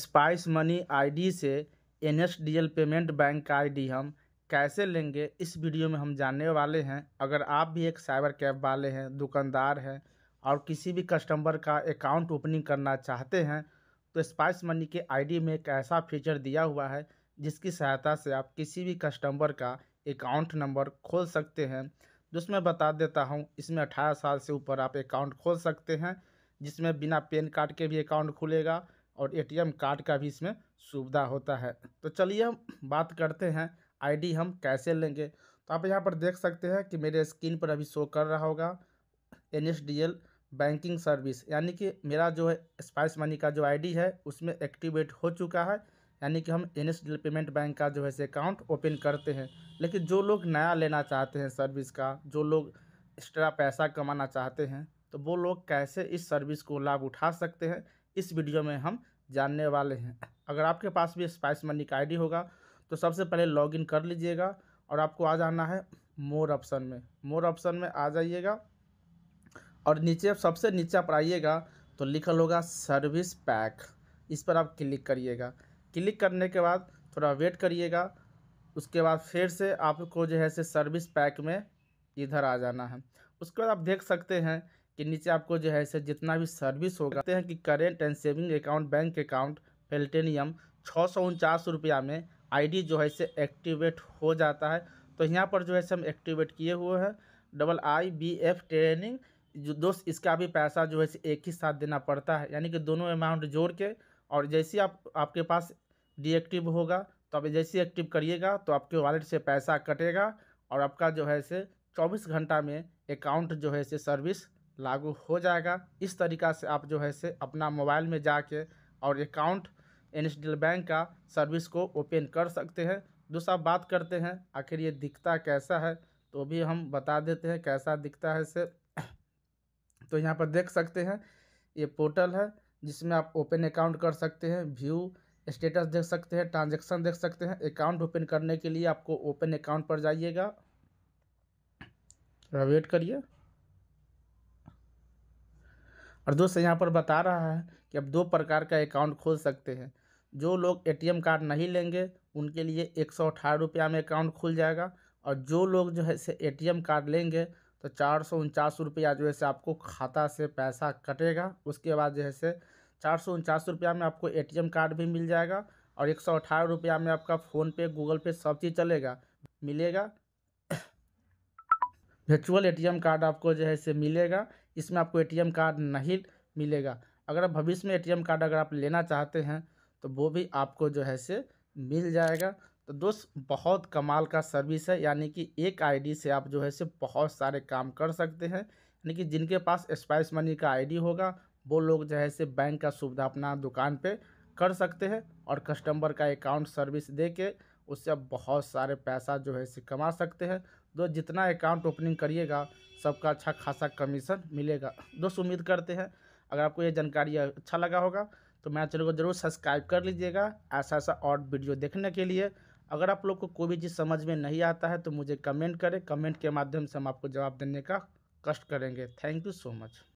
spice money ID से N S D L payment bank का ID हम कैसे लेंगे इस वीडियो में हम जानने वाले हैं अगर आप भी एक साइबर कैब वाले हैं दुकानदार हैं और किसी भी कस्टमर का अकाउंट ओपनिंग करना चाहते हैं तो स्पाइस मनी के आईडी में एक ऐसा फीचर दिया हुआ है जिसकी सहायता से आप किसी भी कस्टमर का अकाउंट नंबर खोल सकते हैं जिसमें बता देता हूँ इसमें अट्ठारह साल से ऊपर आप अकाउंट खोल सकते हैं जिसमें बिना पेन कार्ड के भी अकाउंट खुलेगा और एटीएम कार्ड का भी इसमें सुविधा होता है तो चलिए हम बात करते हैं आईडी हम कैसे लेंगे तो आप यहाँ पर देख सकते हैं कि मेरे स्क्रीन पर अभी शो कर रहा होगा एन बैंकिंग सर्विस यानी कि मेरा जो है स्पाइस मनी का जो आईडी है उसमें एक्टिवेट हो चुका है यानी कि हम एन पेमेंट बैंक का जो है से अकाउंट ओपन करते हैं लेकिन जो लोग नया लेना चाहते हैं सर्विस का जो लोग एक्स्ट्रा पैसा कमाना चाहते हैं तो वो लोग कैसे इस सर्विस को लाभ उठा सकते हैं इस वीडियो में हम जानने वाले हैं अगर आपके पास भी स्पाइस मनी का आई होगा तो सबसे पहले लॉगिन कर लीजिएगा और आपको आ जाना है मोर ऑप्शन में मोर ऑप्शन में आ जाइएगा और नीचे सबसे नीचे पर आइएगा तो लिखल होगा सर्विस पैक इस पर आप क्लिक करिएगा क्लिक करने के बाद थोड़ा वेट करिएगा उसके बाद फिर से आपको जो है से सर्विस पैक में इधर आ जाना है उसके बाद आप देख सकते हैं कि नीचे आपको जो है इसे जितना भी सर्विस होगा कहते हैं कि current and saving account bank account पेल्टेनियम छः सौ उनचास रुपया में आईडी जो है इसे एक्टिवेट हो जाता है तो यहाँ पर जो है हम एक्टिवेट किए हुए हैं double I B F training जो दोस्त इसका भी पैसा जो है एक ही साथ देना पड़ता है यानी कि दोनों अमाउंट जोड़ के और जैसे आप आपके पास डीएक्टिव होगा तो आप जैसे एक्टिव करिएगा तो आपके वॉलेट से पैसा कटेगा और आपका जो है इसे चौबीस घंटा में अकाउंट जो है इसे सर्विस लागू हो जाएगा इस तरीका से आप जो है से अपना मोबाइल में जाके और अकाउंट एन बैंक का सर्विस को ओपन कर सकते हैं दूसरा बात करते हैं आखिर ये दिखता कैसा है तो भी हम बता देते हैं कैसा दिखता है इसे तो यहाँ पर देख सकते हैं ये पोर्टल है जिसमें आप ओपन अकाउंट कर सकते हैं व्यू स्टेटस देख सकते हैं ट्रांजैक्शन देख सकते हैं अकाउंट ओपन करने के लिए आपको ओपन अकाउंट पर जाइएगा वेट करिए और दोस्त यहाँ पर बता रहा है कि अब दो प्रकार का अकाउंट खोल सकते हैं जो लोग एटीएम कार्ड नहीं लेंगे उनके लिए एक सौ अठारह रुपया में अकाउंट खुल जाएगा और जो लोग जो है से एटीएम कार्ड लेंगे तो चार सौ उनचास रुपया जो है से आपको खाता से पैसा कटेगा उसके बाद जो है से चार सौ उनचास रुपया में आपको एटीएम कार्ड भी मिल जाएगा और एक सौ अठारह रुपया में आपका फ़ोनपे गूगल पे सब चीज़ चलेगा मिलेगा वर्चुअल एटीएम कार्ड आपको जो है से मिलेगा इसमें आपको एटीएम कार्ड नहीं मिलेगा अगर आप भविष्य में एटीएम कार्ड अगर आप लेना चाहते हैं तो वो भी आपको जो है से मिल जाएगा तो दोस्त बहुत कमाल का सर्विस है यानी कि एक आईडी से आप जो है से बहुत सारे काम कर सकते हैं यानी कि जिनके पास स्पाइस मनी का आईडी होगा वो लोग जो है से बैंक का सुविधा अपना दुकान पे कर सकते हैं और कस्टमर का अकाउंट सर्विस दे के उससे आप बहुत सारे पैसा जो है इसे कमा सकते हैं दो तो जितना अकाउंट ओपनिंग करिएगा सबका अच्छा खासा कमीशन मिलेगा दोस्त उम्मीद करते हैं अगर आपको ये जानकारी अच्छा लगा होगा तो मेरे चैनल को जरूर सब्सक्राइब कर लीजिएगा ऐसा ऐसा और वीडियो देखने के लिए अगर आप लोग को कोई भी चीज़ समझ में नहीं आता है तो मुझे कमेंट करें कमेंट के माध्यम से हम आपको जवाब देने का कष्ट करेंगे थैंक यू सो मच